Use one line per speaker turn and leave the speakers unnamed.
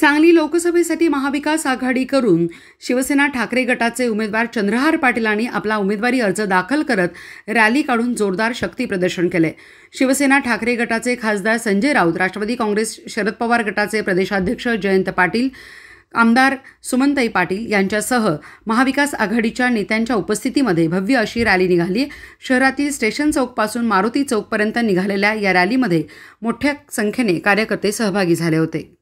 सांगली लोकसभेसाठी महाविकास आघाडी करून शिवसेना ठाकरे गटाचे उमेदवार चंद्रहार पाटीलांनी आपला उमेदवारी अर्ज दाखल करत रॅली काढून जोरदार शक्ती प्रदर्शन केले शिवसेना ठाकरे गटाचे खासदार संजय राऊत राष्ट्रवादी काँग्रेस शरद पवार गटाचे प्रदेशाध्यक्ष जयंत पाटील आमदार सुमंतई पाटील यांच्यासह महाविकास आघाडीच्या नेत्यांच्या उपस्थितीमध्ये भव्य अशी रॅली निघाली शहरातील स्टेशन चौकपासून मारुती चौकपर्यंत निघालेल्या या रॅलीमध्ये मोठ्या संख्येने कार्यकर्ते सहभागी झाले होते